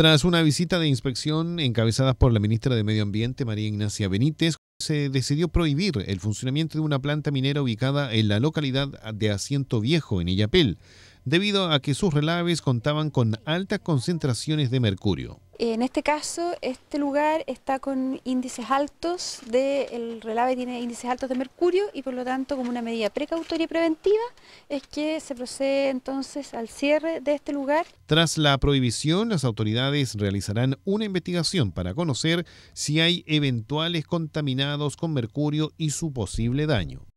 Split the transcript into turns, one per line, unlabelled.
Tras una visita de inspección encabezada por la ministra de Medio Ambiente, María Ignacia Benítez, se decidió prohibir el funcionamiento de una planta minera ubicada en la localidad de Asiento Viejo, en Illapel, debido a que sus relaves contaban con altas concentraciones de mercurio.
En este caso, este lugar está con índices altos, de, el relave tiene índices altos de mercurio y por lo tanto como una medida precautoria y preventiva es que se procede entonces al cierre de este lugar.
Tras la prohibición, las autoridades realizarán una investigación para conocer si hay eventuales contaminados con mercurio y su posible daño.